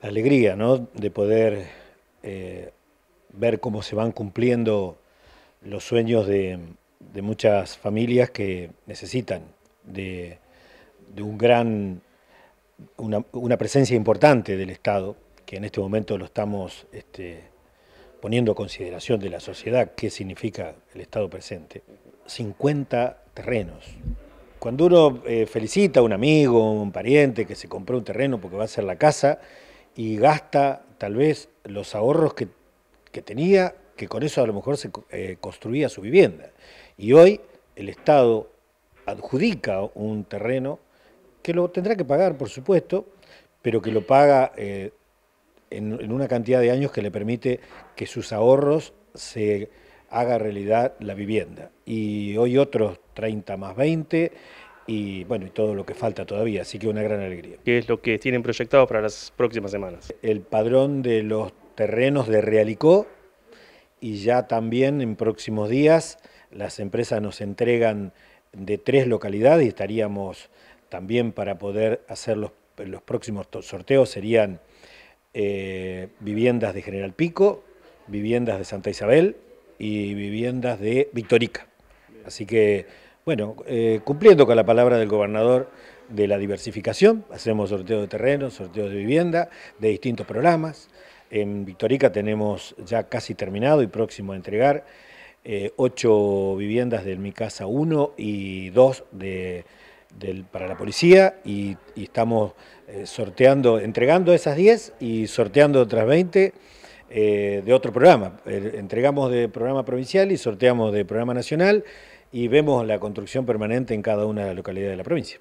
alegría de poder eh, ver cómo se van cumpliendo los sueños de, muchas familias que necesitan de, un gran, una, presencia importante del Estado, que en este momento lo estamos este, poniendo a consideración de la sociedad, qué significa el Estado presente. 50 terrenos. Cuando uno eh, felicita a un amigo, un pariente que se compró un terreno porque va a ser la casa, y gasta tal vez los ahorros que, tenía, que con eso a lo mejor se eh, construía su vivienda. Y hoy el Estado adjudica un terreno que lo tendrá que pagar, por supuesto, pero que lo paga eh, en, en, una cantidad de años que le permite que sus ahorros se haga realidad la vivienda. Y hoy otros 30 más 20 y bueno, y todo lo que falta todavía, así que una gran alegría. ¿Qué es lo que tienen proyectado para las próximas semanas? El padrón de los terrenos de Realicó y ya también en próximos días las empresas nos entregan de tres localidades y estaríamos también para poder hacer los, próximos sorteos serían eh, viviendas de General Pico, viviendas de Santa Isabel y viviendas de Victorica. Así que bueno, eh, cumpliendo con la palabra del gobernador de la diversificación, hacemos sorteo de terreno, sorteo de vivienda, de distintos programas. En Victorica tenemos ya casi terminado y próximo a entregar eh, ocho viviendas del Mi Casa 1 y dos de, para la policía y, estamos eh, sorteando, entregando esas 10 y sorteando otras 20 de otro programa. entregamos de programa provincial y sorteamos de programa nacional y vemos la construcción permanente en cada una de las localidades de la provincia.